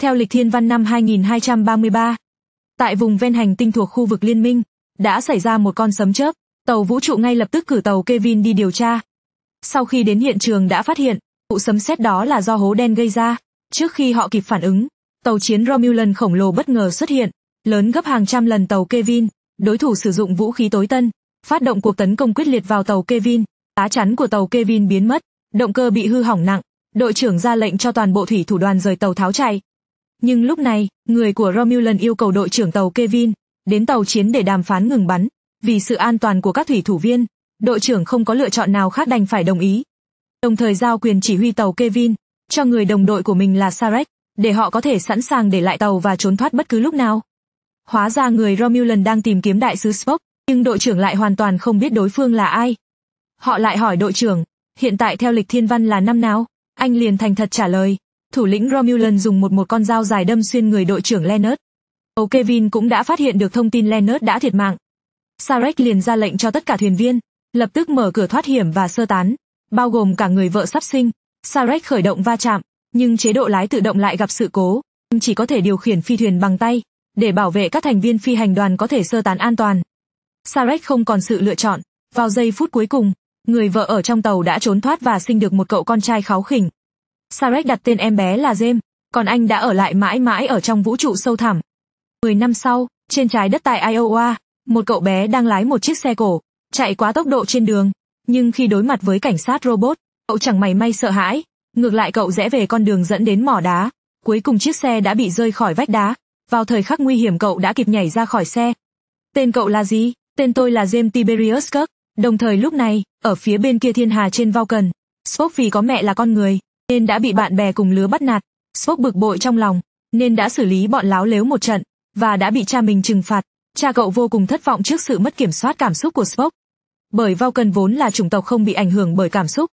Theo lịch thiên văn năm 2233, tại vùng ven hành tinh thuộc khu vực liên minh, đã xảy ra một con sấm chớp, tàu vũ trụ ngay lập tức cử tàu Kevin đi điều tra. Sau khi đến hiện trường đã phát hiện, vụ sấm sét đó là do hố đen gây ra. Trước khi họ kịp phản ứng, tàu chiến Romulan khổng lồ bất ngờ xuất hiện, lớn gấp hàng trăm lần tàu Kevin, đối thủ sử dụng vũ khí tối tân, phát động cuộc tấn công quyết liệt vào tàu Kevin, lá chắn của tàu Kevin biến mất, động cơ bị hư hỏng nặng, đội trưởng ra lệnh cho toàn bộ thủy thủ đoàn rời tàu tháo chạy. Nhưng lúc này, người của Romulan yêu cầu đội trưởng tàu Kevin đến tàu chiến để đàm phán ngừng bắn. Vì sự an toàn của các thủy thủ viên, đội trưởng không có lựa chọn nào khác đành phải đồng ý. Đồng thời giao quyền chỉ huy tàu Kevin cho người đồng đội của mình là Sarek, để họ có thể sẵn sàng để lại tàu và trốn thoát bất cứ lúc nào. Hóa ra người Romulan đang tìm kiếm đại sứ Spock, nhưng đội trưởng lại hoàn toàn không biết đối phương là ai. Họ lại hỏi đội trưởng, hiện tại theo lịch thiên văn là năm nào? Anh liền thành thật trả lời, Thủ lĩnh Romulan dùng một một con dao dài đâm xuyên người đội trưởng Leonard. Âu Kevin cũng đã phát hiện được thông tin Leonard đã thiệt mạng. Sarek liền ra lệnh cho tất cả thuyền viên, lập tức mở cửa thoát hiểm và sơ tán, bao gồm cả người vợ sắp sinh. Sarek khởi động va chạm, nhưng chế độ lái tự động lại gặp sự cố, chỉ có thể điều khiển phi thuyền bằng tay, để bảo vệ các thành viên phi hành đoàn có thể sơ tán an toàn. Sarek không còn sự lựa chọn, vào giây phút cuối cùng, người vợ ở trong tàu đã trốn thoát và sinh được một cậu con trai kháo khỉnh. Sarek đặt tên em bé là James, còn anh đã ở lại mãi mãi ở trong vũ trụ sâu thẳm. Mười năm sau, trên trái đất tại Iowa, một cậu bé đang lái một chiếc xe cổ, chạy quá tốc độ trên đường, nhưng khi đối mặt với cảnh sát robot, cậu chẳng mày may sợ hãi, ngược lại cậu rẽ về con đường dẫn đến mỏ đá. Cuối cùng chiếc xe đã bị rơi khỏi vách đá, vào thời khắc nguy hiểm cậu đã kịp nhảy ra khỏi xe. Tên cậu là gì? Tên tôi là James Tiberius Kirk. Đồng thời lúc này, ở phía bên kia thiên hà trên Vulcan, Spock vì có mẹ là con người, nên đã bị bạn bè cùng lứa bắt nạt. Spock bực bội trong lòng, nên đã xử lý bọn láo lếu một trận, và đã bị cha mình trừng phạt. Cha cậu vô cùng thất vọng trước sự mất kiểm soát cảm xúc của Spock. Bởi Vulcan vốn là chủng tộc không bị ảnh hưởng bởi cảm xúc.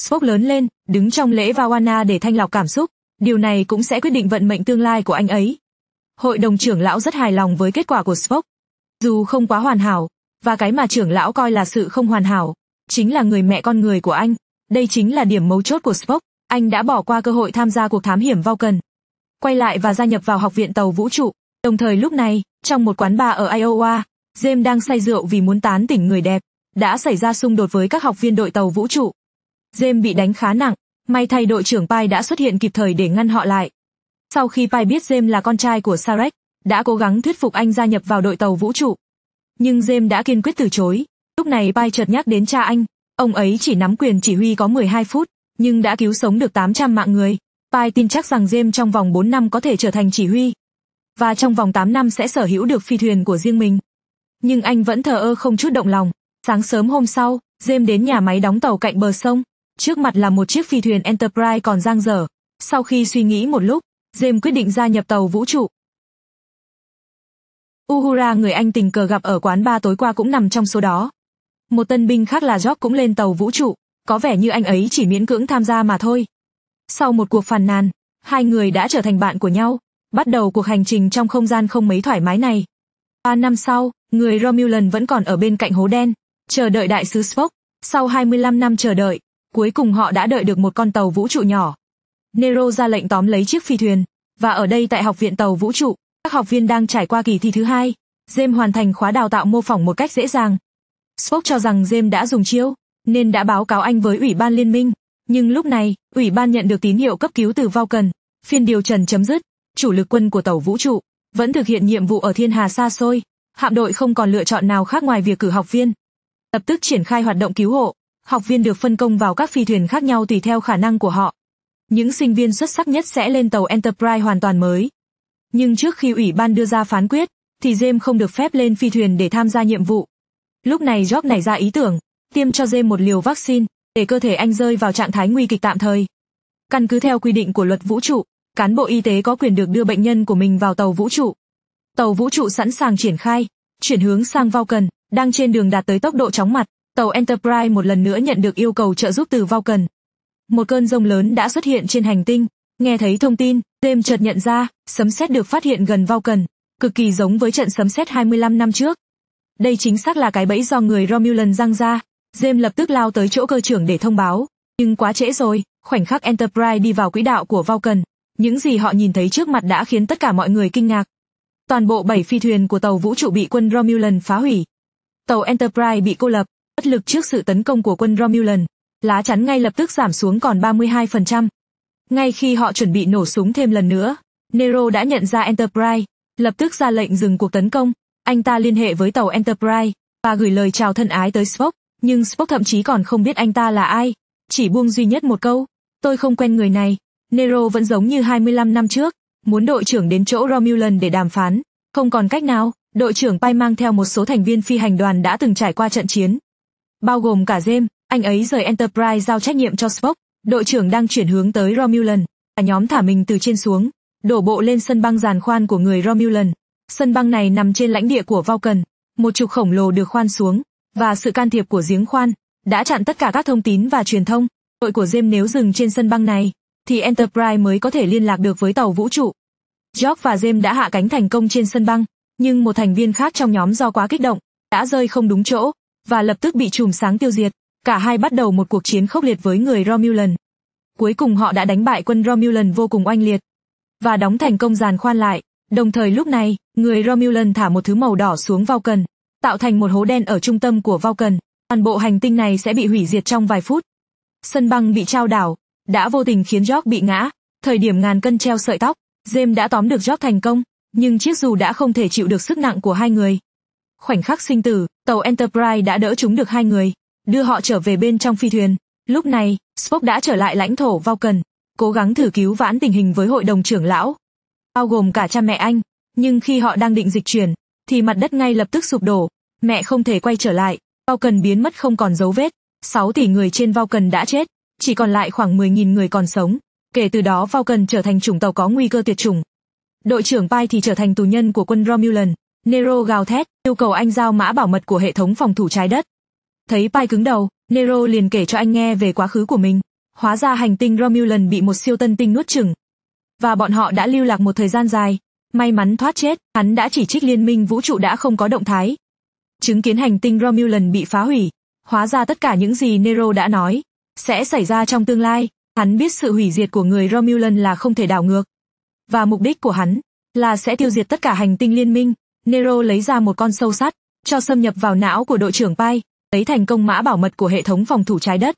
Spock lớn lên, đứng trong lễ Vawana để thanh lọc cảm xúc. Điều này cũng sẽ quyết định vận mệnh tương lai của anh ấy. Hội đồng trưởng lão rất hài lòng với kết quả của Spock. Dù không quá hoàn hảo, và cái mà trưởng lão coi là sự không hoàn hảo, chính là người mẹ con người của anh. Đây chính là điểm mấu chốt của Spock anh đã bỏ qua cơ hội tham gia cuộc thám hiểm Vulcan. Quay lại và gia nhập vào Học viện Tàu Vũ trụ. Đồng thời lúc này, trong một quán bar ở Iowa, James đang say rượu vì muốn tán tỉnh người đẹp, đã xảy ra xung đột với các học viên đội tàu vũ trụ. James bị đánh khá nặng, may thay đội trưởng Pai đã xuất hiện kịp thời để ngăn họ lại. Sau khi Pai biết James là con trai của Sarek, đã cố gắng thuyết phục anh gia nhập vào đội tàu vũ trụ. Nhưng James đã kiên quyết từ chối. Lúc này Pai chợt nhắc đến cha anh, ông ấy chỉ nắm quyền chỉ huy có 12 phút, nhưng đã cứu sống được 800 mạng người. Pai tin chắc rằng James trong vòng 4 năm có thể trở thành chỉ huy, và trong vòng 8 năm sẽ sở hữu được phi thuyền của riêng mình. Nhưng anh vẫn thờ ơ không chút động lòng. Sáng sớm hôm sau, James đến nhà máy đóng tàu cạnh bờ sông. Trước mặt là một chiếc phi thuyền Enterprise còn dang dở. Sau khi suy nghĩ một lúc, James quyết định gia nhập tàu vũ trụ. Uhura người anh tình cờ gặp ở quán bar tối qua cũng nằm trong số đó. Một tân binh khác là Jock cũng lên tàu vũ trụ có vẻ như anh ấy chỉ miễn cưỡng tham gia mà thôi. Sau một cuộc phàn nàn, hai người đã trở thành bạn của nhau, bắt đầu cuộc hành trình trong không gian không mấy thoải mái này. Ba năm sau, người Romulan vẫn còn ở bên cạnh hố đen, chờ đợi đại sứ Spock. Sau 25 năm chờ đợi, cuối cùng họ đã đợi được một con tàu vũ trụ nhỏ. Nero ra lệnh tóm lấy chiếc phi thuyền, và ở đây tại học viện tàu vũ trụ, các học viên đang trải qua kỳ thi thứ hai. James hoàn thành khóa đào tạo mô phỏng một cách dễ dàng. Spock cho rằng James đã dùng chiêu nên đã báo cáo anh với Ủy ban Liên minh. Nhưng lúc này, Ủy ban nhận được tín hiệu cấp cứu từ Vulcan. Phiên điều trần chấm dứt, chủ lực quân của tàu vũ trụ vẫn thực hiện nhiệm vụ ở thiên hà xa xôi. Hạm đội không còn lựa chọn nào khác ngoài việc cử học viên. Lập tức triển khai hoạt động cứu hộ. Học viên được phân công vào các phi thuyền khác nhau tùy theo khả năng của họ. Những sinh viên xuất sắc nhất sẽ lên tàu Enterprise hoàn toàn mới. Nhưng trước khi ủy ban đưa ra phán quyết, thì James không được phép lên phi thuyền để tham gia nhiệm vụ. Lúc này Jock nảy ra ý tưởng, tiêm cho dê một liều vaccine, để cơ thể anh rơi vào trạng thái nguy kịch tạm thời. Căn cứ theo quy định của luật vũ trụ, cán bộ y tế có quyền được đưa bệnh nhân của mình vào tàu vũ trụ. Tàu vũ trụ sẵn sàng triển khai, chuyển hướng sang Vulcan, đang trên đường đạt tới tốc độ chóng mặt, tàu Enterprise một lần nữa nhận được yêu cầu trợ giúp từ Vulcan. Một cơn rông lớn đã xuất hiện trên hành tinh, nghe thấy thông tin, James chợt nhận ra, sấm sét được phát hiện gần Vulcan, cực kỳ giống với trận sấm sét 25 năm trước. Đây chính xác là cái bẫy do người Romulan răng ra, Jem lập tức lao tới chỗ cơ trưởng để thông báo, nhưng quá trễ rồi, khoảnh khắc Enterprise đi vào quỹ đạo của Vulcan, những gì họ nhìn thấy trước mặt đã khiến tất cả mọi người kinh ngạc. Toàn bộ 7 phi thuyền của tàu vũ trụ bị quân Romulan phá hủy. Tàu Enterprise bị cô lập, bất lực trước sự tấn công của quân Romulan, lá chắn ngay lập tức giảm xuống còn 32%. Ngay khi họ chuẩn bị nổ súng thêm lần nữa, Nero đã nhận ra Enterprise, lập tức ra lệnh dừng cuộc tấn công. Anh ta liên hệ với tàu Enterprise và gửi lời chào thân ái tới Spock nhưng Spock thậm chí còn không biết anh ta là ai, chỉ buông duy nhất một câu, tôi không quen người này. Nero vẫn giống như 25 năm trước, muốn đội trưởng đến chỗ Romulan để đàm phán, không còn cách nào, đội trưởng Pai mang theo một số thành viên phi hành đoàn đã từng trải qua trận chiến. Bao gồm cả James, anh ấy rời Enterprise giao trách nhiệm cho Spock, đội trưởng đang chuyển hướng tới Romulan. Cả nhóm thả mình từ trên xuống, đổ bộ lên sân băng giàn khoan của người Romulan. Sân băng này nằm trên lãnh địa của Vulcan, một trục khổng lồ được khoan xuống, và sự can thiệp của giếng khoan đã chặn tất cả các thông tin và truyền thông. Đội của James nếu dừng trên sân băng này, thì Enterprise mới có thể liên lạc được với tàu vũ trụ. Jock và James đã hạ cánh thành công trên sân băng, nhưng một thành viên khác trong nhóm do quá kích động, đã rơi không đúng chỗ, và lập tức bị chùm sáng tiêu diệt. Cả hai bắt đầu một cuộc chiến khốc liệt với người Romulan. Cuối cùng họ đã đánh bại quân Romulan vô cùng oanh liệt, và đóng thành công giàn khoan lại. Đồng thời lúc này, người Romulan thả một thứ màu đỏ xuống vào cần, tạo thành một hố đen ở trung tâm của Vulcan. Toàn bộ hành tinh này sẽ bị hủy diệt trong vài phút. Sân băng bị trao đảo, đã vô tình khiến Jock bị ngã. Thời điểm ngàn cân treo sợi tóc, James đã tóm được Jock thành công, nhưng chiếc dù đã không thể chịu được sức nặng của hai người. Khoảnh khắc sinh tử, tàu Enterprise đã đỡ chúng được hai người, đưa họ trở về bên trong phi thuyền. Lúc này, Spock đã trở lại lãnh thổ Vulcan, cố gắng thử cứu vãn tình hình với hội đồng trưởng lão, bao gồm cả cha mẹ anh, nhưng khi họ đang định dịch chuyển, thì mặt đất ngay lập tức sụp đổ. Mẹ không thể quay trở lại, Vao Cần biến mất không còn dấu vết. 6 tỷ người trên Vao Cần đã chết, chỉ còn lại khoảng 10.000 người còn sống. Kể từ đó Vao Cần trở thành chủng tàu có nguy cơ tuyệt chủng. Đội trưởng Pai thì trở thành tù nhân của quân Romulan. Nero gào thét, yêu cầu anh giao mã bảo mật của hệ thống phòng thủ trái đất. Thấy Pai cứng đầu, Nero liền kể cho anh nghe về quá khứ của mình. Hóa ra hành tinh Romulan bị một siêu tân tinh nuốt chửng. Và bọn họ đã lưu lạc một thời gian dài, May mắn thoát chết, hắn đã chỉ trích liên minh vũ trụ đã không có động thái. Chứng kiến hành tinh Romulan bị phá hủy, hóa ra tất cả những gì Nero đã nói, sẽ xảy ra trong tương lai, hắn biết sự hủy diệt của người Romulan là không thể đảo ngược. Và mục đích của hắn là sẽ tiêu diệt tất cả hành tinh liên minh. Nero lấy ra một con sâu sắt, cho xâm nhập vào não của đội trưởng Pai, lấy thành công mã bảo mật của hệ thống phòng thủ trái đất.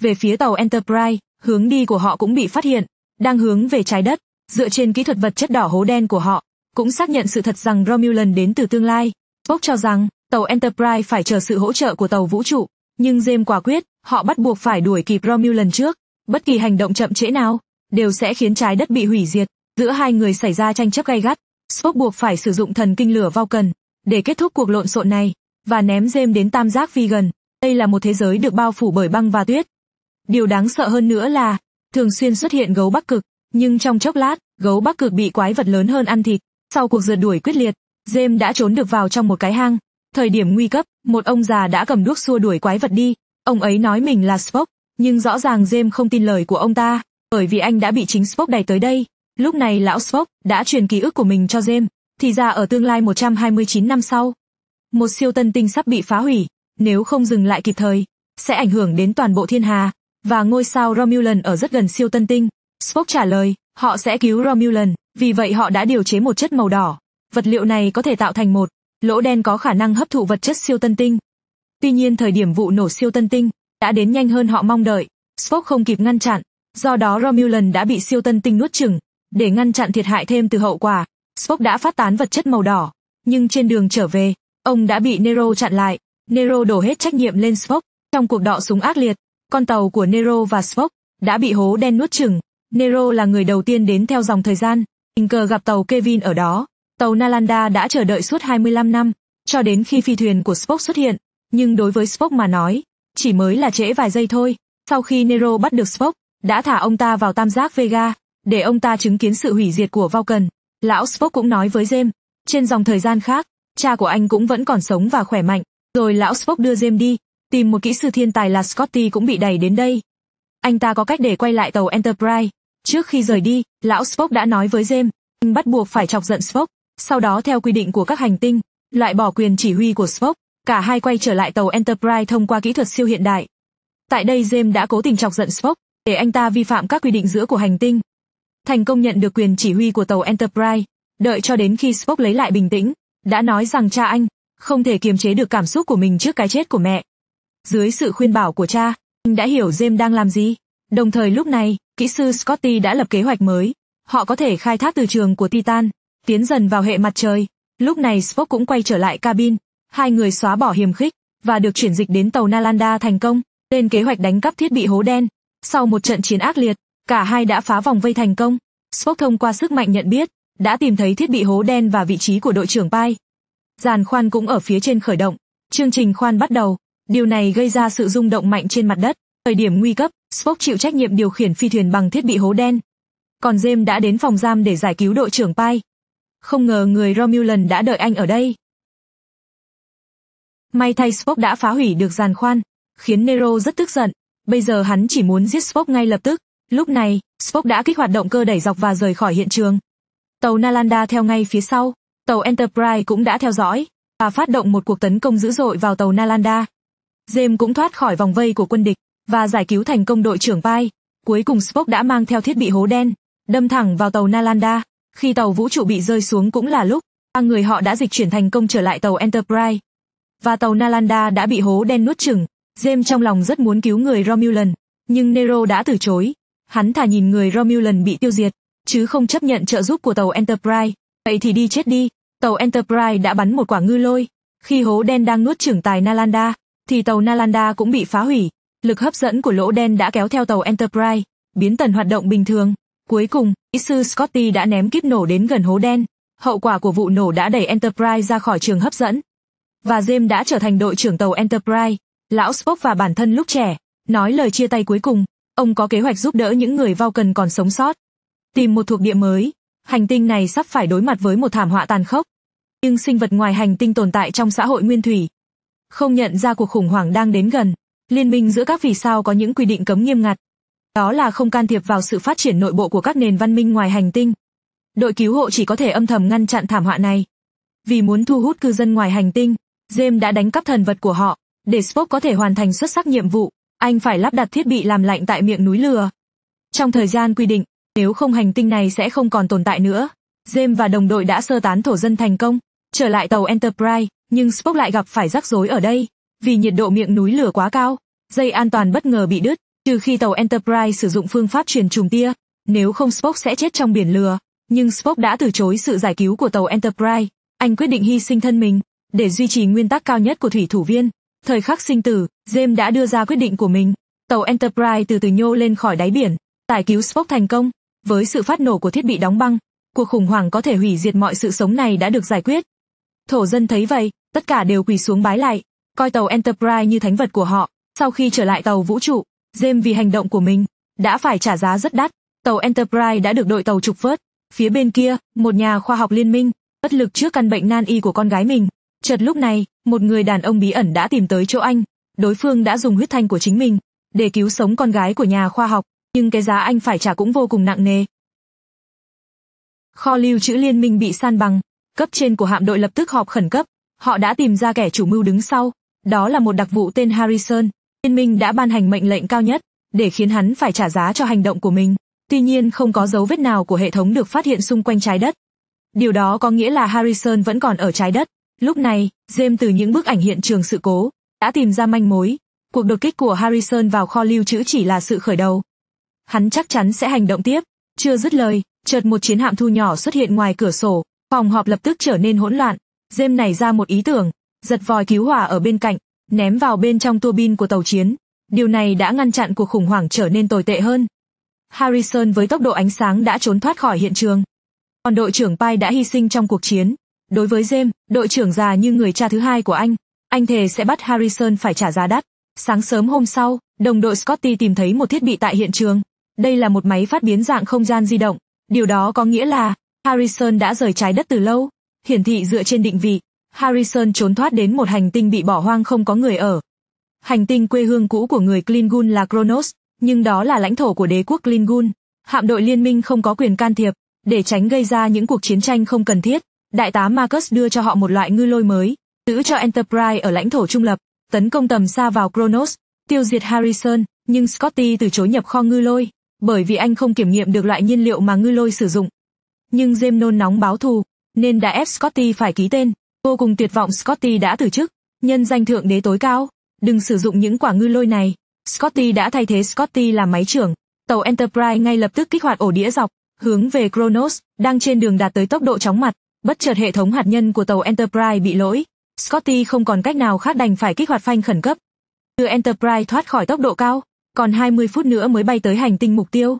Về phía tàu Enterprise, hướng đi của họ cũng bị phát hiện, đang hướng về trái đất. Dựa trên kỹ thuật vật chất đỏ hố đen của họ, cũng xác nhận sự thật rằng Romulan đến từ tương lai. Spock cho rằng, tàu Enterprise phải chờ sự hỗ trợ của tàu vũ trụ, nhưng James quả quyết, họ bắt buộc phải đuổi kịp Romulan trước. Bất kỳ hành động chậm trễ nào, đều sẽ khiến trái đất bị hủy diệt. Giữa hai người xảy ra tranh chấp gay gắt, Spock buộc phải sử dụng thần kinh lửa vào cần, để kết thúc cuộc lộn xộn này, và ném James đến tam giác vi Đây là một thế giới được bao phủ bởi băng và tuyết. Điều đáng sợ hơn nữa là, thường xuyên xuất hiện gấu bắc cực, nhưng trong chốc lát, gấu bắc cực bị quái vật lớn hơn ăn thịt. Sau cuộc rượt đuổi quyết liệt, Jem đã trốn được vào trong một cái hang. Thời điểm nguy cấp, một ông già đã cầm đuốc xua đuổi quái vật đi. Ông ấy nói mình là Spock, nhưng rõ ràng Jem không tin lời của ông ta, bởi vì anh đã bị chính Spock đẩy tới đây. Lúc này lão Spock đã truyền ký ức của mình cho Jem. thì ra ở tương lai 129 năm sau. Một siêu tân tinh sắp bị phá hủy, nếu không dừng lại kịp thời, sẽ ảnh hưởng đến toàn bộ thiên hà, và ngôi sao Romulan ở rất gần siêu tân tinh. Spock trả lời, họ sẽ cứu Romulan, vì vậy họ đã điều chế một chất màu đỏ. Vật liệu này có thể tạo thành một lỗ đen có khả năng hấp thụ vật chất siêu tân tinh. Tuy nhiên thời điểm vụ nổ siêu tân tinh đã đến nhanh hơn họ mong đợi, Spock không kịp ngăn chặn, do đó Romulan đã bị siêu tân tinh nuốt chửng. Để ngăn chặn thiệt hại thêm từ hậu quả, Spock đã phát tán vật chất màu đỏ, nhưng trên đường trở về, ông đã bị Nero chặn lại. Nero đổ hết trách nhiệm lên Spock trong cuộc đọ súng ác liệt. Con tàu của Nero và Spock đã bị hố đen nuốt chửng, Nero là người đầu tiên đến theo dòng thời gian, tình cờ gặp tàu Kevin ở đó. Tàu Nalanda đã chờ đợi suốt 25 năm, cho đến khi phi thuyền của Spock xuất hiện, nhưng đối với Spock mà nói, chỉ mới là trễ vài giây thôi. Sau khi Nero bắt được Spock, đã thả ông ta vào tam giác Vega, để ông ta chứng kiến sự hủy diệt của Vulcan. Lão Spock cũng nói với James, trên dòng thời gian khác, cha của anh cũng vẫn còn sống và khỏe mạnh, rồi lão Spock đưa James đi, tìm một kỹ sư thiên tài là Scotty cũng bị đẩy đến đây. Anh ta có cách để quay lại tàu Enterprise, Trước khi rời đi, lão Spock đã nói với James, bắt buộc phải chọc giận Spock, sau đó theo quy định của các hành tinh, loại bỏ quyền chỉ huy của Spock, cả hai quay trở lại tàu Enterprise thông qua kỹ thuật siêu hiện đại. Tại đây James đã cố tình chọc giận Spock, để anh ta vi phạm các quy định giữa của hành tinh. Thành công nhận được quyền chỉ huy của tàu Enterprise, đợi cho đến khi Spock lấy lại bình tĩnh, đã nói rằng cha anh không thể kiềm chế được cảm xúc của mình trước cái chết của mẹ. Dưới sự khuyên bảo của cha, anh đã hiểu James đang làm gì. Đồng thời lúc này, kỹ sư Scotty đã lập kế hoạch mới. Họ có thể khai thác từ trường của Titan, tiến dần vào hệ mặt trời. Lúc này Spock cũng quay trở lại cabin. Hai người xóa bỏ hiềm khích, và được chuyển dịch đến tàu Nalanda thành công, lên kế hoạch đánh cắp thiết bị hố đen. Sau một trận chiến ác liệt, cả hai đã phá vòng vây thành công. Spock thông qua sức mạnh nhận biết, đã tìm thấy thiết bị hố đen và vị trí của đội trưởng Pai. Giàn khoan cũng ở phía trên khởi động. Chương trình khoan bắt đầu. Điều này gây ra sự rung động mạnh trên mặt đất. Thời điểm nguy cấp, Spock chịu trách nhiệm điều khiển phi thuyền bằng thiết bị hố đen. Còn James đã đến phòng giam để giải cứu đội trưởng Pai. Không ngờ người Romulan đã đợi anh ở đây. May thay Spock đã phá hủy được giàn khoan, khiến Nero rất tức giận. Bây giờ hắn chỉ muốn giết Spock ngay lập tức. Lúc này, Spock đã kích hoạt động cơ đẩy dọc và rời khỏi hiện trường. Tàu Nalanda theo ngay phía sau, tàu Enterprise cũng đã theo dõi, và phát động một cuộc tấn công dữ dội vào tàu Nalanda. James cũng thoát khỏi vòng vây của quân địch và giải cứu thành công đội trưởng pai Cuối cùng Spock đã mang theo thiết bị hố đen, đâm thẳng vào tàu Nalanda. Khi tàu vũ trụ bị rơi xuống cũng là lúc, ba người họ đã dịch chuyển thành công trở lại tàu Enterprise. Và tàu Nalanda đã bị hố đen nuốt chửng. James trong lòng rất muốn cứu người Romulan, nhưng Nero đã từ chối. Hắn thà nhìn người Romulan bị tiêu diệt, chứ không chấp nhận trợ giúp của tàu Enterprise. Vậy thì đi chết đi. Tàu Enterprise đã bắn một quả ngư lôi. Khi hố đen đang nuốt chửng tài Nalanda, thì tàu Nalanda cũng bị phá hủy. Lực hấp dẫn của lỗ đen đã kéo theo tàu Enterprise, biến tần hoạt động bình thường. Cuối cùng, kỹ sư Scotty đã ném kíp nổ đến gần hố đen. Hậu quả của vụ nổ đã đẩy Enterprise ra khỏi trường hấp dẫn. Và James đã trở thành đội trưởng tàu Enterprise. Lão Spock và bản thân lúc trẻ, nói lời chia tay cuối cùng, ông có kế hoạch giúp đỡ những người vào cần còn sống sót. Tìm một thuộc địa mới, hành tinh này sắp phải đối mặt với một thảm họa tàn khốc. Nhưng sinh vật ngoài hành tinh tồn tại trong xã hội nguyên thủy. Không nhận ra cuộc khủng hoảng đang đến gần. Liên minh giữa các vì sao có những quy định cấm nghiêm ngặt. Đó là không can thiệp vào sự phát triển nội bộ của các nền văn minh ngoài hành tinh. Đội cứu hộ chỉ có thể âm thầm ngăn chặn thảm họa này. Vì muốn thu hút cư dân ngoài hành tinh, James đã đánh cắp thần vật của họ. Để Spock có thể hoàn thành xuất sắc nhiệm vụ, anh phải lắp đặt thiết bị làm lạnh tại miệng núi lửa. Trong thời gian quy định, nếu không hành tinh này sẽ không còn tồn tại nữa. James và đồng đội đã sơ tán thổ dân thành công, trở lại tàu Enterprise, nhưng Spock lại gặp phải rắc rối ở đây vì nhiệt độ miệng núi lửa quá cao, dây an toàn bất ngờ bị đứt, trừ khi tàu Enterprise sử dụng phương pháp truyền trùng tia, nếu không Spock sẽ chết trong biển lửa, nhưng Spock đã từ chối sự giải cứu của tàu Enterprise, anh quyết định hy sinh thân mình để duy trì nguyên tắc cao nhất của thủy thủ viên. Thời khắc sinh tử, James đã đưa ra quyết định của mình. Tàu Enterprise từ từ nhô lên khỏi đáy biển, giải cứu Spock thành công. Với sự phát nổ của thiết bị đóng băng, cuộc khủng hoảng có thể hủy diệt mọi sự sống này đã được giải quyết. Thổ dân thấy vậy, tất cả đều quỳ xuống bái lại, coi tàu Enterprise như thánh vật của họ. Sau khi trở lại tàu vũ trụ, James vì hành động của mình đã phải trả giá rất đắt. Tàu Enterprise đã được đội tàu trục vớt. Phía bên kia, một nhà khoa học liên minh bất lực trước căn bệnh nan y của con gái mình. Chợt lúc này, một người đàn ông bí ẩn đã tìm tới chỗ anh. Đối phương đã dùng huyết thanh của chính mình để cứu sống con gái của nhà khoa học, nhưng cái giá anh phải trả cũng vô cùng nặng nề. Kho lưu trữ liên minh bị san bằng, cấp trên của hạm đội lập tức họp khẩn cấp, họ đã tìm ra kẻ chủ mưu đứng sau đó là một đặc vụ tên Harrison. Liên minh đã ban hành mệnh lệnh cao nhất, để khiến hắn phải trả giá cho hành động của mình. Tuy nhiên không có dấu vết nào của hệ thống được phát hiện xung quanh trái đất. Điều đó có nghĩa là Harrison vẫn còn ở trái đất. Lúc này, James từ những bức ảnh hiện trường sự cố, đã tìm ra manh mối. Cuộc đột kích của Harrison vào kho lưu trữ chỉ là sự khởi đầu. Hắn chắc chắn sẽ hành động tiếp. Chưa dứt lời, chợt một chiến hạm thu nhỏ xuất hiện ngoài cửa sổ, phòng họp lập tức trở nên hỗn loạn. James nảy ra một ý tưởng, giật vòi cứu hỏa ở bên cạnh, ném vào bên trong tua bin của tàu chiến. Điều này đã ngăn chặn cuộc khủng hoảng trở nên tồi tệ hơn. Harrison với tốc độ ánh sáng đã trốn thoát khỏi hiện trường. Còn đội trưởng Pai đã hy sinh trong cuộc chiến. Đối với James, đội trưởng già như người cha thứ hai của anh, anh thề sẽ bắt Harrison phải trả giá đắt. Sáng sớm hôm sau, đồng đội Scotty tìm thấy một thiết bị tại hiện trường. Đây là một máy phát biến dạng không gian di động. Điều đó có nghĩa là Harrison đã rời trái đất từ lâu. Hiển thị dựa trên định vị, Harrison trốn thoát đến một hành tinh bị bỏ hoang không có người ở. Hành tinh quê hương cũ của người Klingon là Kronos, nhưng đó là lãnh thổ của đế quốc Klingon. Hạm đội liên minh không có quyền can thiệp, để tránh gây ra những cuộc chiến tranh không cần thiết. Đại tá Marcus đưa cho họ một loại ngư lôi mới, giữ cho Enterprise ở lãnh thổ trung lập, tấn công tầm xa vào Kronos, tiêu diệt Harrison, nhưng Scotty từ chối nhập kho ngư lôi, bởi vì anh không kiểm nghiệm được loại nhiên liệu mà ngư lôi sử dụng. Nhưng James nôn nóng báo thù, nên đã ép Scotty phải ký tên. Vô cùng tuyệt vọng Scotty đã từ chức, nhân danh thượng đế tối cao, đừng sử dụng những quả ngư lôi này. Scotty đã thay thế Scotty làm máy trưởng, tàu Enterprise ngay lập tức kích hoạt ổ đĩa dọc, hướng về Kronos, đang trên đường đạt tới tốc độ chóng mặt, bất chợt hệ thống hạt nhân của tàu Enterprise bị lỗi. Scotty không còn cách nào khác đành phải kích hoạt phanh khẩn cấp. Đưa Enterprise thoát khỏi tốc độ cao, còn 20 phút nữa mới bay tới hành tinh mục tiêu.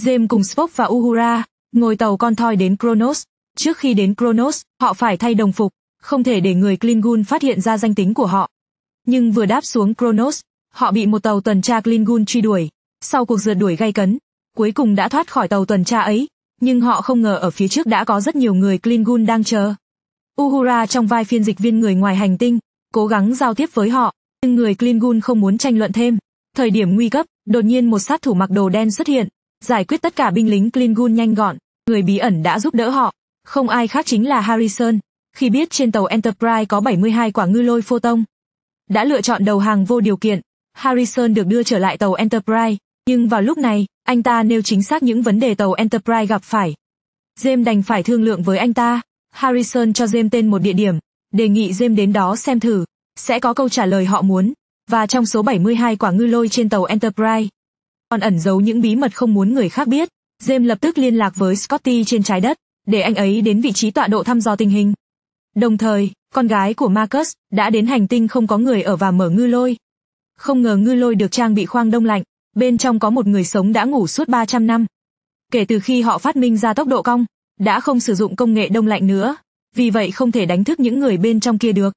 James cùng Spock và Uhura, ngồi tàu con thoi đến Kronos. Trước khi đến Kronos, họ phải thay đồng phục, không thể để người Klingon phát hiện ra danh tính của họ. Nhưng vừa đáp xuống Kronos, họ bị một tàu tuần tra Klingon truy đuổi. Sau cuộc rượt đuổi gay cấn, cuối cùng đã thoát khỏi tàu tuần tra ấy, nhưng họ không ngờ ở phía trước đã có rất nhiều người Klingon đang chờ. Uhura trong vai phiên dịch viên người ngoài hành tinh, cố gắng giao tiếp với họ, nhưng người Klingon không muốn tranh luận thêm. Thời điểm nguy cấp, đột nhiên một sát thủ mặc đồ đen xuất hiện, giải quyết tất cả binh lính Klingon nhanh gọn, người bí ẩn đã giúp đỡ họ. Không ai khác chính là Harrison, khi biết trên tàu Enterprise có 72 quả ngư lôi photon. Đã lựa chọn đầu hàng vô điều kiện, Harrison được đưa trở lại tàu Enterprise, nhưng vào lúc này, anh ta nêu chính xác những vấn đề tàu Enterprise gặp phải. James đành phải thương lượng với anh ta. Harrison cho James tên một địa điểm, đề nghị James đến đó xem thử, sẽ có câu trả lời họ muốn, và trong số 72 quả ngư lôi trên tàu Enterprise. Còn ẩn giấu những bí mật không muốn người khác biết, James lập tức liên lạc với Scotty trên trái đất, để anh ấy đến vị trí tọa độ thăm dò tình hình. Đồng thời, con gái của Marcus đã đến hành tinh không có người ở và mở ngư lôi. Không ngờ ngư lôi được trang bị khoang đông lạnh, bên trong có một người sống đã ngủ suốt 300 năm. Kể từ khi họ phát minh ra tốc độ cong, đã không sử dụng công nghệ đông lạnh nữa, vì vậy không thể đánh thức những người bên trong kia được.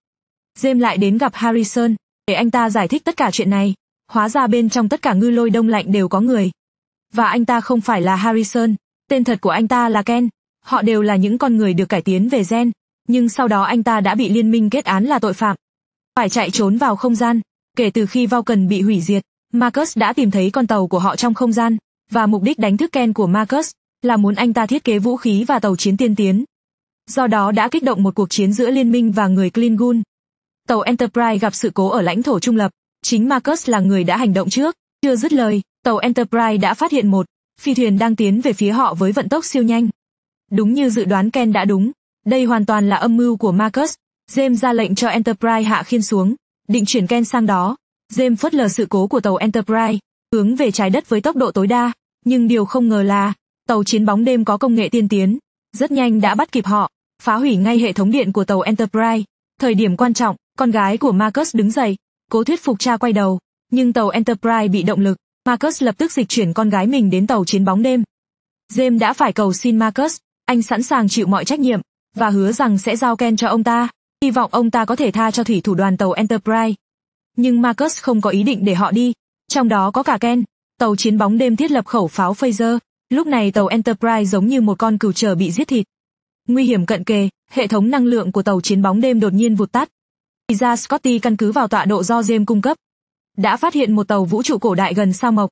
James lại đến gặp Harrison, để anh ta giải thích tất cả chuyện này. Hóa ra bên trong tất cả ngư lôi đông lạnh đều có người. Và anh ta không phải là Harrison, tên thật của anh ta là Ken. Họ đều là những con người được cải tiến về gen nhưng sau đó anh ta đã bị liên minh kết án là tội phạm. Phải chạy trốn vào không gian, kể từ khi Vulcan bị hủy diệt, Marcus đã tìm thấy con tàu của họ trong không gian, và mục đích đánh thức Ken của Marcus là muốn anh ta thiết kế vũ khí và tàu chiến tiên tiến. Do đó đã kích động một cuộc chiến giữa liên minh và người Klingon. Tàu Enterprise gặp sự cố ở lãnh thổ trung lập, chính Marcus là người đã hành động trước. Chưa dứt lời, tàu Enterprise đã phát hiện một phi thuyền đang tiến về phía họ với vận tốc siêu nhanh. Đúng như dự đoán Ken đã đúng, đây hoàn toàn là âm mưu của Marcus. James ra lệnh cho Enterprise hạ khiên xuống, định chuyển Ken sang đó. James phớt lờ sự cố của tàu Enterprise, hướng về trái đất với tốc độ tối đa, nhưng điều không ngờ là tàu chiến bóng đêm có công nghệ tiên tiến, rất nhanh đã bắt kịp họ, phá hủy ngay hệ thống điện của tàu Enterprise. Thời điểm quan trọng, con gái của Marcus đứng dậy, cố thuyết phục cha quay đầu, nhưng tàu Enterprise bị động lực, Marcus lập tức dịch chuyển con gái mình đến tàu chiến bóng đêm. James đã phải cầu xin Marcus, anh sẵn sàng chịu mọi trách nhiệm, và hứa rằng sẽ giao Ken cho ông ta, hy vọng ông ta có thể tha cho thủy thủ đoàn tàu Enterprise. Nhưng Marcus không có ý định để họ đi, trong đó có cả Ken. Tàu chiến bóng đêm thiết lập khẩu pháo phaser, lúc này tàu Enterprise giống như một con cừu chờ bị giết thịt. Nguy hiểm cận kề, hệ thống năng lượng của tàu chiến bóng đêm đột nhiên vụt tắt. Thì ra Scotty căn cứ vào tọa độ do James cung cấp, đã phát hiện một tàu vũ trụ cổ đại gần sao mộc.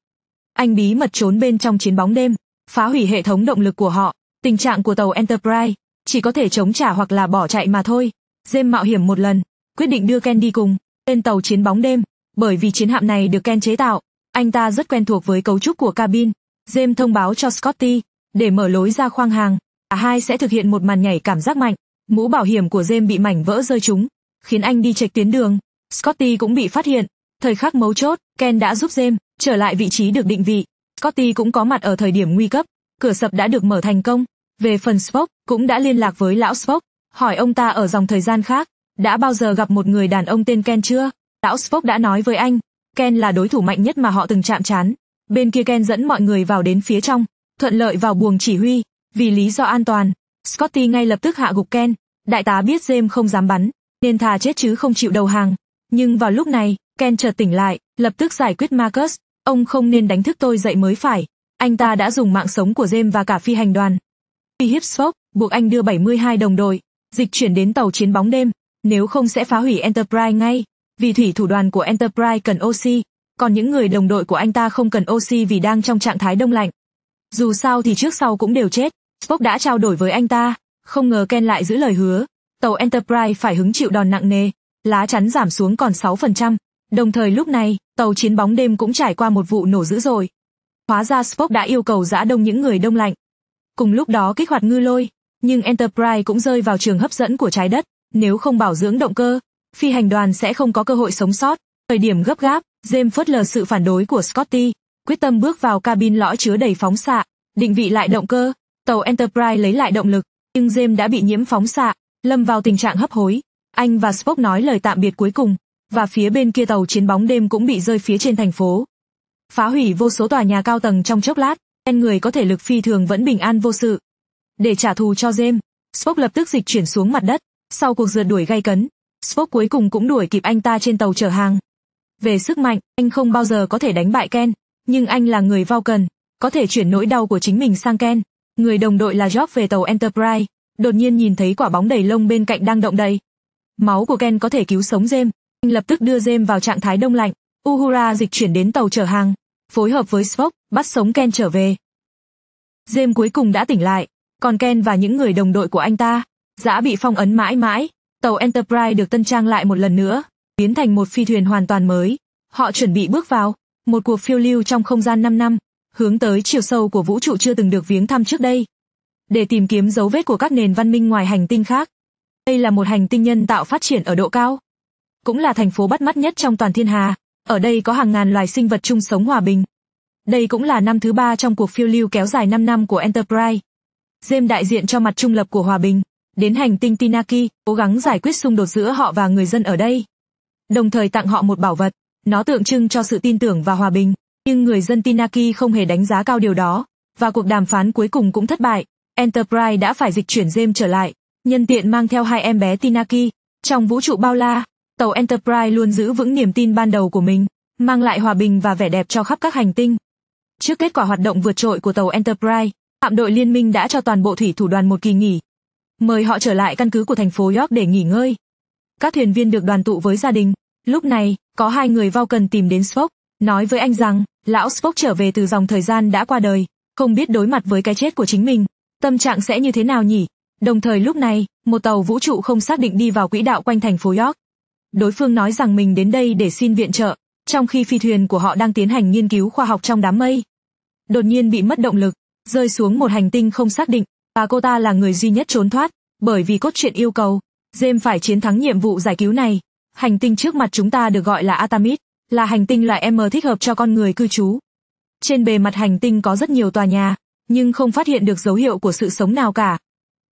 Anh bí mật trốn bên trong chiến bóng đêm, phá hủy hệ thống động lực của họ. Tình trạng của tàu Enterprise, chỉ có thể chống trả hoặc là bỏ chạy mà thôi. James mạo hiểm một lần, quyết định đưa Ken đi cùng, lên tàu chiến bóng đêm, bởi vì chiến hạm này được Ken chế tạo, anh ta rất quen thuộc với cấu trúc của cabin. James thông báo cho Scotty, để mở lối ra khoang hàng, cả hai sẽ thực hiện một màn nhảy cảm giác mạnh. Mũ bảo hiểm của James bị mảnh vỡ rơi trúng, khiến anh đi chệch tuyến đường. Scotty cũng bị phát hiện. Thời khắc mấu chốt, Ken đã giúp James trở lại vị trí được định vị. Scotty cũng có mặt ở thời điểm nguy cấp. Cửa sập đã được mở thành công. Về phần Spock, cũng đã liên lạc với lão Spock, hỏi ông ta ở dòng thời gian khác, đã bao giờ gặp một người đàn ông tên Ken chưa? Lão Spock đã nói với anh, Ken là đối thủ mạnh nhất mà họ từng chạm trán. Bên kia Ken dẫn mọi người vào đến phía trong, thuận lợi vào buồng chỉ huy, vì lý do an toàn. Scotty ngay lập tức hạ gục Ken, đại tá biết James không dám bắn, nên thà chết chứ không chịu đầu hàng. Nhưng vào lúc này, Ken chợt tỉnh lại, lập tức giải quyết Marcus, ông không nên đánh thức tôi dậy mới phải. Anh ta đã dùng mạng sống của James và cả phi hành đoàn, uy buộc anh đưa 72 đồng đội, dịch chuyển đến tàu chiến bóng đêm, nếu không sẽ phá hủy Enterprise ngay, vì thủy thủ đoàn của Enterprise cần oxy, còn những người đồng đội của anh ta không cần oxy vì đang trong trạng thái đông lạnh. Dù sao thì trước sau cũng đều chết, Spock đã trao đổi với anh ta, không ngờ Ken lại giữ lời hứa, tàu Enterprise phải hứng chịu đòn nặng nề, lá chắn giảm xuống còn 6%, đồng thời lúc này, tàu chiến bóng đêm cũng trải qua một vụ nổ dữ rồi. Hóa ra Spock đã yêu cầu giã đông những người đông lạnh, cùng lúc đó kích hoạt ngư lôi. Nhưng Enterprise cũng rơi vào trường hấp dẫn của trái đất, nếu không bảo dưỡng động cơ, phi hành đoàn sẽ không có cơ hội sống sót. Thời điểm gấp gáp, James phớt lờ sự phản đối của Scotty, quyết tâm bước vào cabin lõi chứa đầy phóng xạ, định vị lại động cơ, tàu Enterprise lấy lại động lực, nhưng James đã bị nhiễm phóng xạ, lâm vào tình trạng hấp hối. Anh và Spock nói lời tạm biệt cuối cùng, và phía bên kia tàu chiến bóng đêm cũng bị rơi phía trên thành phố. Phá hủy vô số tòa nhà cao tầng trong chốc lát, Đen người có thể lực phi thường vẫn bình an vô sự. Để trả thù cho James, Spock lập tức dịch chuyển xuống mặt đất, sau cuộc rượt đuổi gay cấn, Spock cuối cùng cũng đuổi kịp anh ta trên tàu chở hàng. Về sức mạnh, anh không bao giờ có thể đánh bại Ken, nhưng anh là người vào cần, có thể chuyển nỗi đau của chính mình sang Ken. Người đồng đội là Jock về tàu Enterprise, đột nhiên nhìn thấy quả bóng đầy lông bên cạnh đang động đầy. Máu của Ken có thể cứu sống James, anh lập tức đưa James vào trạng thái đông lạnh. Uhura dịch chuyển đến tàu chở hàng phối hợp với Spock, bắt sống Ken trở về. James cuối cùng đã tỉnh lại, còn Ken và những người đồng đội của anh ta, đã bị phong ấn mãi mãi, tàu Enterprise được tân trang lại một lần nữa, biến thành một phi thuyền hoàn toàn mới. Họ chuẩn bị bước vào, một cuộc phiêu lưu trong không gian 5 năm, hướng tới chiều sâu của vũ trụ chưa từng được viếng thăm trước đây. Để tìm kiếm dấu vết của các nền văn minh ngoài hành tinh khác. Đây là một hành tinh nhân tạo phát triển ở độ cao. Cũng là thành phố bắt mắt nhất trong toàn thiên hà. Ở đây có hàng ngàn loài sinh vật chung sống hòa bình. Đây cũng là năm thứ ba trong cuộc phiêu lưu kéo dài 5 năm của Enterprise. James đại diện cho mặt trung lập của hòa bình, đến hành tinh Tinaki, cố gắng giải quyết xung đột giữa họ và người dân ở đây. Đồng thời tặng họ một bảo vật, nó tượng trưng cho sự tin tưởng và hòa bình, nhưng người dân Tinaki không hề đánh giá cao điều đó, và cuộc đàm phán cuối cùng cũng thất bại. Enterprise đã phải dịch chuyển James trở lại, nhân tiện mang theo hai em bé Tinaki, trong vũ trụ bao la, tàu Enterprise luôn giữ vững niềm tin ban đầu của mình, mang lại hòa bình và vẻ đẹp cho khắp các hành tinh. Trước kết quả hoạt động vượt trội của tàu Enterprise, hạm đội liên minh đã cho toàn bộ thủy thủ đoàn một kỳ nghỉ. Mời họ trở lại căn cứ của thành phố York để nghỉ ngơi. Các thuyền viên được đoàn tụ với gia đình. Lúc này, có hai người vào cần tìm đến Spock, nói với anh rằng, lão Spock trở về từ dòng thời gian đã qua đời, không biết đối mặt với cái chết của chính mình, tâm trạng sẽ như thế nào nhỉ? Đồng thời lúc này, một tàu vũ trụ không xác định đi vào quỹ đạo quanh thành phố York, Đối phương nói rằng mình đến đây để xin viện trợ, trong khi phi thuyền của họ đang tiến hành nghiên cứu khoa học trong đám mây. Đột nhiên bị mất động lực, rơi xuống một hành tinh không xác định, và cô ta là người duy nhất trốn thoát, bởi vì cốt truyện yêu cầu, James phải chiến thắng nhiệm vụ giải cứu này. Hành tinh trước mặt chúng ta được gọi là Atamid, là hành tinh loại M thích hợp cho con người cư trú. Trên bề mặt hành tinh có rất nhiều tòa nhà, nhưng không phát hiện được dấu hiệu của sự sống nào cả.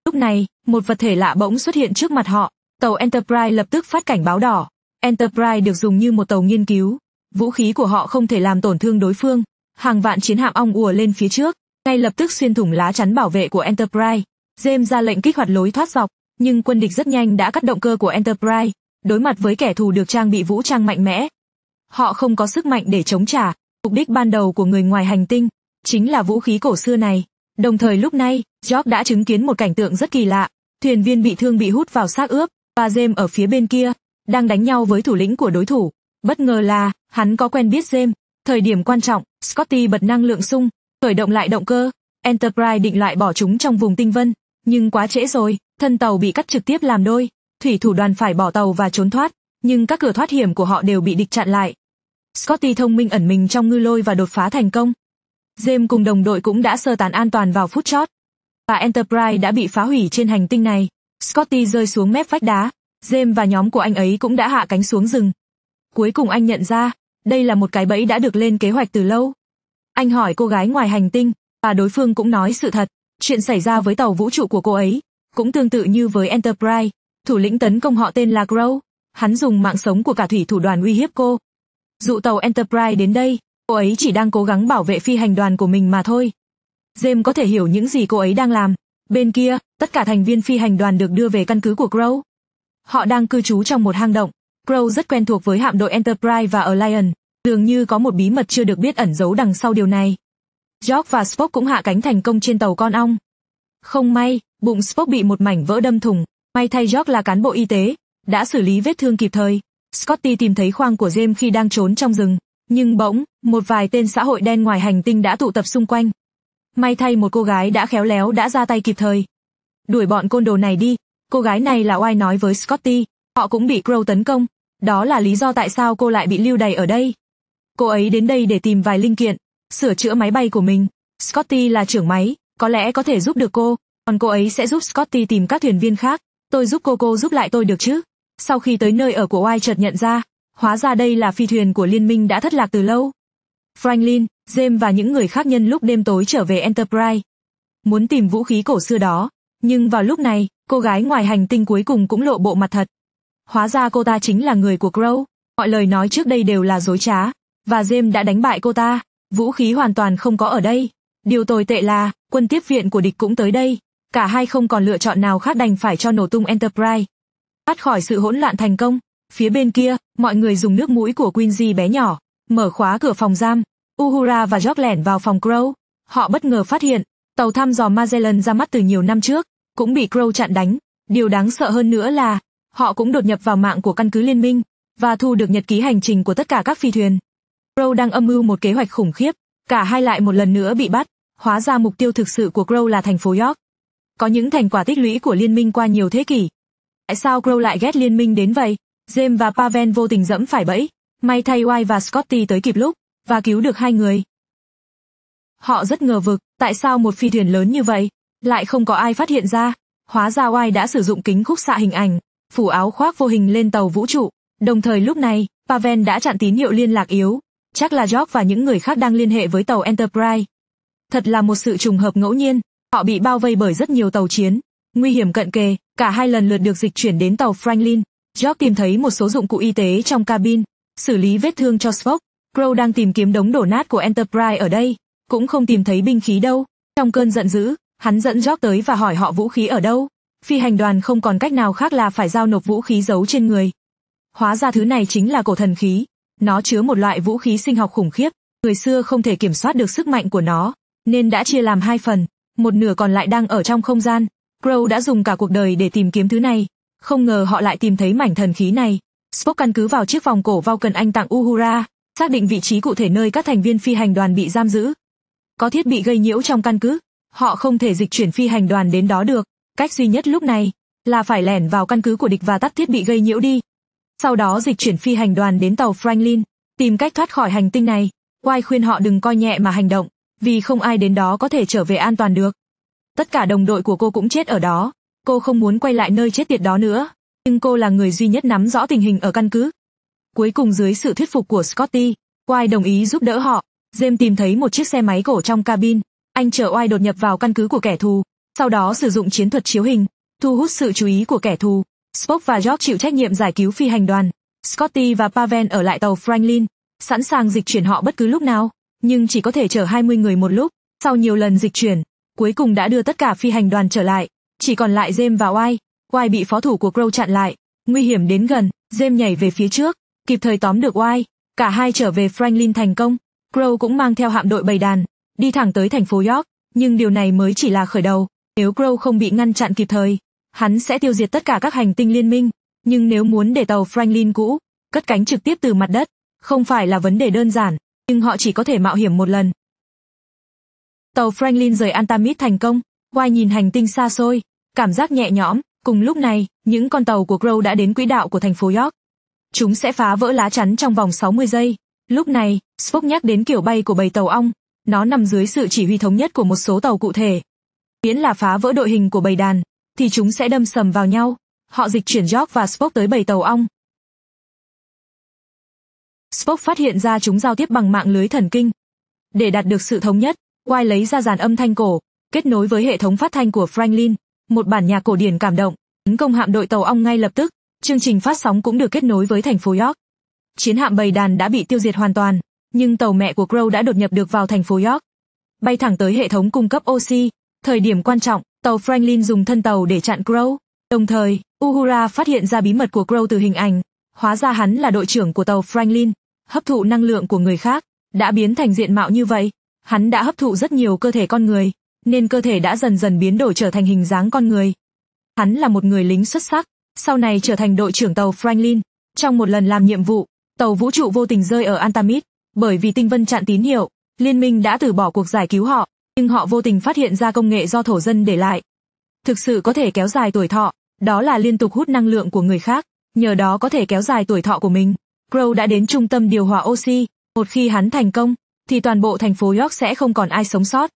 Lúc này, một vật thể lạ bỗng xuất hiện trước mặt họ, Tàu Enterprise lập tức phát cảnh báo đỏ. Enterprise được dùng như một tàu nghiên cứu. Vũ khí của họ không thể làm tổn thương đối phương. Hàng vạn chiến hạm ong ùa lên phía trước, ngay lập tức xuyên thủng lá chắn bảo vệ của Enterprise. James ra lệnh kích hoạt lối thoát dọc, nhưng quân địch rất nhanh đã cắt động cơ của Enterprise, đối mặt với kẻ thù được trang bị vũ trang mạnh mẽ. Họ không có sức mạnh để chống trả, mục đích ban đầu của người ngoài hành tinh chính là vũ khí cổ xưa này. Đồng thời lúc này, George đã chứng kiến một cảnh tượng rất kỳ lạ, thuyền viên bị thương bị hút vào xác ướp, và James ở phía bên kia, đang đánh nhau với thủ lĩnh của đối thủ. Bất ngờ là, hắn có quen biết James. Thời điểm quan trọng, Scotty bật năng lượng sung, khởi động lại động cơ. Enterprise định loại bỏ chúng trong vùng tinh vân, nhưng quá trễ rồi, thân tàu bị cắt trực tiếp làm đôi. Thủy thủ đoàn phải bỏ tàu và trốn thoát, nhưng các cửa thoát hiểm của họ đều bị địch chặn lại. Scotty thông minh ẩn mình trong ngư lôi và đột phá thành công. James cùng đồng đội cũng đã sơ tán an toàn vào phút chót. Và Enterprise đã bị phá hủy trên hành tinh này. Scotty rơi xuống mép vách đá, James và nhóm của anh ấy cũng đã hạ cánh xuống rừng. Cuối cùng anh nhận ra, đây là một cái bẫy đã được lên kế hoạch từ lâu. Anh hỏi cô gái ngoài hành tinh, và đối phương cũng nói sự thật, chuyện xảy ra với tàu vũ trụ của cô ấy, cũng tương tự như với Enterprise, thủ lĩnh tấn công họ tên là Grow, hắn dùng mạng sống của cả thủy thủ đoàn uy hiếp cô. Dụ tàu Enterprise đến đây, cô ấy chỉ đang cố gắng bảo vệ phi hành đoàn của mình mà thôi. James có thể hiểu những gì cô ấy đang làm, Bên kia, tất cả thành viên phi hành đoàn được đưa về căn cứ của Crow. Họ đang cư trú trong một hang động. Crow rất quen thuộc với hạm đội Enterprise và Alliance, dường như có một bí mật chưa được biết ẩn giấu đằng sau điều này. George và Spock cũng hạ cánh thành công trên tàu con ong. Không may, bụng Spock bị một mảnh vỡ đâm thủng. May thay George là cán bộ y tế, đã xử lý vết thương kịp thời. Scotty tìm thấy khoang của James khi đang trốn trong rừng. Nhưng bỗng, một vài tên xã hội đen ngoài hành tinh đã tụ tập xung quanh. May thay một cô gái đã khéo léo đã ra tay kịp thời. Đuổi bọn côn đồ này đi. Cô gái này là oai nói với Scotty. Họ cũng bị Crow tấn công. Đó là lý do tại sao cô lại bị lưu đày ở đây. Cô ấy đến đây để tìm vài linh kiện, sửa chữa máy bay của mình. Scotty là trưởng máy, có lẽ có thể giúp được cô, còn cô ấy sẽ giúp Scotty tìm các thuyền viên khác. Tôi giúp cô cô giúp lại tôi được chứ. Sau khi tới nơi ở của Oai chợt nhận ra, hóa ra đây là phi thuyền của liên minh đã thất lạc từ lâu. Franklin, James và những người khác nhân lúc đêm tối trở về Enterprise. Muốn tìm vũ khí cổ xưa đó, nhưng vào lúc này, cô gái ngoài hành tinh cuối cùng cũng lộ bộ mặt thật. Hóa ra cô ta chính là người của Crow, mọi lời nói trước đây đều là dối trá, và James đã đánh bại cô ta, vũ khí hoàn toàn không có ở đây. Điều tồi tệ là, quân tiếp viện của địch cũng tới đây, cả hai không còn lựa chọn nào khác đành phải cho nổ tung Enterprise. Thoát khỏi sự hỗn loạn thành công, phía bên kia, mọi người dùng nước mũi của Quincy bé nhỏ, mở khóa cửa phòng giam. Uhura và Jock lẻn vào phòng Crow. Họ bất ngờ phát hiện, tàu thăm dò Magellan ra mắt từ nhiều năm trước, cũng bị Crow chặn đánh. Điều đáng sợ hơn nữa là, họ cũng đột nhập vào mạng của căn cứ liên minh, và thu được nhật ký hành trình của tất cả các phi thuyền. Crow đang âm mưu một kế hoạch khủng khiếp, cả hai lại một lần nữa bị bắt, hóa ra mục tiêu thực sự của Crow là thành phố York. Có những thành quả tích lũy của liên minh qua nhiều thế kỷ. Tại sao Crow lại ghét liên minh đến vậy? James và Pavel vô tình dẫm phải bẫy, May thay White và Scotty tới kịp lúc, và cứu được hai người. Họ rất ngờ vực, tại sao một phi thuyền lớn như vậy, lại không có ai phát hiện ra. Hóa ra White đã sử dụng kính khúc xạ hình ảnh, phủ áo khoác vô hình lên tàu vũ trụ. Đồng thời lúc này, Pavel đã chặn tín hiệu liên lạc yếu. Chắc là George và những người khác đang liên hệ với tàu Enterprise. Thật là một sự trùng hợp ngẫu nhiên, họ bị bao vây bởi rất nhiều tàu chiến. Nguy hiểm cận kề, cả hai lần lượt được dịch chuyển đến tàu Franklin. George tìm thấy một số dụng cụ y tế trong cabin, xử lý vết thương cho Spock. Crow đang tìm kiếm đống đổ nát của Enterprise ở đây, cũng không tìm thấy binh khí đâu. Trong cơn giận dữ, hắn dẫn Jock tới và hỏi họ vũ khí ở đâu. Phi hành đoàn không còn cách nào khác là phải giao nộp vũ khí giấu trên người. Hóa ra thứ này chính là cổ thần khí. Nó chứa một loại vũ khí sinh học khủng khiếp, người xưa không thể kiểm soát được sức mạnh của nó, nên đã chia làm hai phần, một nửa còn lại đang ở trong không gian. Crow đã dùng cả cuộc đời để tìm kiếm thứ này, không ngờ họ lại tìm thấy mảnh thần khí này. Spock căn cứ vào chiếc vòng cổ vào cần anh tặng Uhura, xác định vị trí cụ thể nơi các thành viên phi hành đoàn bị giam giữ. Có thiết bị gây nhiễu trong căn cứ, họ không thể dịch chuyển phi hành đoàn đến đó được, cách duy nhất lúc này là phải lẻn vào căn cứ của địch và tắt thiết bị gây nhiễu đi. Sau đó dịch chuyển phi hành đoàn đến tàu Franklin, tìm cách thoát khỏi hành tinh này. White khuyên họ đừng coi nhẹ mà hành động, vì không ai đến đó có thể trở về an toàn được. Tất cả đồng đội của cô cũng chết ở đó, cô không muốn quay lại nơi chết tiệt đó nữa nhưng cô là người duy nhất nắm rõ tình hình ở căn cứ. Cuối cùng dưới sự thuyết phục của Scotty, Oai đồng ý giúp đỡ họ. James tìm thấy một chiếc xe máy cổ trong cabin. Anh chở Oai đột nhập vào căn cứ của kẻ thù, sau đó sử dụng chiến thuật chiếu hình, thu hút sự chú ý của kẻ thù. Spock và George chịu trách nhiệm giải cứu phi hành đoàn. Scotty và Pavel ở lại tàu Franklin, sẵn sàng dịch chuyển họ bất cứ lúc nào, nhưng chỉ có thể chở 20 người một lúc. Sau nhiều lần dịch chuyển, cuối cùng đã đưa tất cả phi hành đoàn trở lại, chỉ còn lại James và Oai. Oai bị phó thủ của Crow chặn lại, nguy hiểm đến gần, James nhảy về phía trước, kịp thời tóm được Oai, cả hai trở về Franklin thành công. Crow cũng mang theo hạm đội bầy đàn, đi thẳng tới thành phố York, nhưng điều này mới chỉ là khởi đầu. Nếu Crow không bị ngăn chặn kịp thời, hắn sẽ tiêu diệt tất cả các hành tinh liên minh, nhưng nếu muốn để tàu Franklin cũ cất cánh trực tiếp từ mặt đất, không phải là vấn đề đơn giản, nhưng họ chỉ có thể mạo hiểm một lần. Tàu Franklin rời Antamid thành công, White nhìn hành tinh xa xôi, cảm giác nhẹ nhõm, Cùng lúc này, những con tàu của Crow đã đến quỹ đạo của thành phố York. Chúng sẽ phá vỡ lá chắn trong vòng 60 giây. Lúc này, Spock nhắc đến kiểu bay của bầy tàu ong. Nó nằm dưới sự chỉ huy thống nhất của một số tàu cụ thể. Miễn là phá vỡ đội hình của bầy đàn, thì chúng sẽ đâm sầm vào nhau. Họ dịch chuyển York và Spock tới bầy tàu ong. Spock phát hiện ra chúng giao tiếp bằng mạng lưới thần kinh. Để đạt được sự thống nhất, White lấy ra dàn âm thanh cổ, kết nối với hệ thống phát thanh của Franklin một bản nhạc cổ điển cảm động, tấn công hạm đội tàu ong ngay lập tức, chương trình phát sóng cũng được kết nối với thành phố York. Chiến hạm bầy đàn đã bị tiêu diệt hoàn toàn, nhưng tàu mẹ của Crow đã đột nhập được vào thành phố York. Bay thẳng tới hệ thống cung cấp oxy, thời điểm quan trọng, tàu Franklin dùng thân tàu để chặn Crow. Đồng thời, Uhura phát hiện ra bí mật của Crow từ hình ảnh, hóa ra hắn là đội trưởng của tàu Franklin, hấp thụ năng lượng của người khác, đã biến thành diện mạo như vậy. Hắn đã hấp thụ rất nhiều cơ thể con người, nên cơ thể đã dần dần biến đổi trở thành hình dáng con người. Hắn là một người lính xuất sắc, sau này trở thành đội trưởng tàu Franklin. Trong một lần làm nhiệm vụ, tàu vũ trụ vô tình rơi ở Antamid, bởi vì tinh vân chặn tín hiệu, liên minh đã từ bỏ cuộc giải cứu họ, nhưng họ vô tình phát hiện ra công nghệ do thổ dân để lại. Thực sự có thể kéo dài tuổi thọ, đó là liên tục hút năng lượng của người khác, nhờ đó có thể kéo dài tuổi thọ của mình. Crow đã đến trung tâm điều hòa oxy, một khi hắn thành công, thì toàn bộ thành phố York sẽ không còn ai sống sót.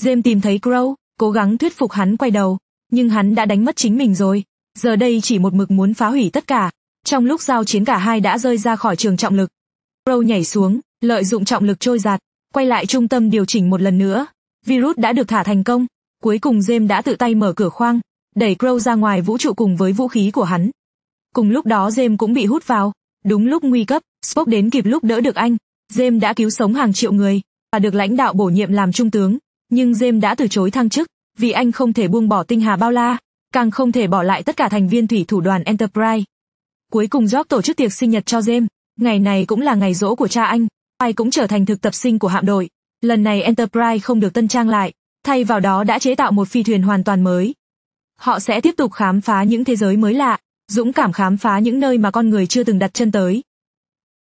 James tìm thấy Crow, cố gắng thuyết phục hắn quay đầu, nhưng hắn đã đánh mất chính mình rồi. Giờ đây chỉ một mực muốn phá hủy tất cả. Trong lúc giao chiến cả hai đã rơi ra khỏi trường trọng lực. Crow nhảy xuống, lợi dụng trọng lực trôi giạt, quay lại trung tâm điều chỉnh một lần nữa. Virus đã được thả thành công. Cuối cùng James đã tự tay mở cửa khoang, đẩy Crow ra ngoài vũ trụ cùng với vũ khí của hắn. Cùng lúc đó James cũng bị hút vào. Đúng lúc nguy cấp, Spock đến kịp lúc đỡ được anh. James đã cứu sống hàng triệu người, và được lãnh đạo bổ nhiệm làm trung tướng nhưng James đã từ chối thăng chức, vì anh không thể buông bỏ tinh hà bao la, càng không thể bỏ lại tất cả thành viên thủy thủ đoàn Enterprise. Cuối cùng Jock tổ chức tiệc sinh nhật cho James, ngày này cũng là ngày rỗ của cha anh, ai cũng trở thành thực tập sinh của hạm đội. Lần này Enterprise không được tân trang lại, thay vào đó đã chế tạo một phi thuyền hoàn toàn mới. Họ sẽ tiếp tục khám phá những thế giới mới lạ, dũng cảm khám phá những nơi mà con người chưa từng đặt chân tới.